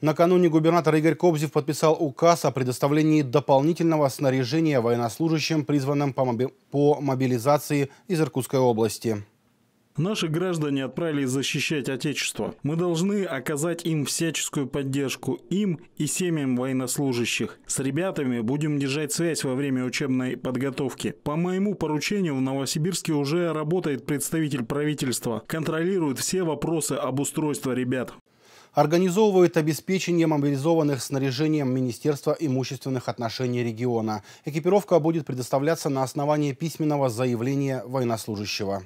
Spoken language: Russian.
Накануне губернатор Игорь Кобзев подписал указ о предоставлении дополнительного снаряжения военнослужащим, призванным по, моби по мобилизации из Иркутской области. Наши граждане отправились защищать Отечество. Мы должны оказать им всяческую поддержку, им и семьям военнослужащих. С ребятами будем держать связь во время учебной подготовки. По моему поручению в Новосибирске уже работает представитель правительства, контролирует все вопросы об устройстве ребят организовывает обеспечение мобилизованных снаряжением Министерства имущественных отношений региона. Экипировка будет предоставляться на основании письменного заявления военнослужащего.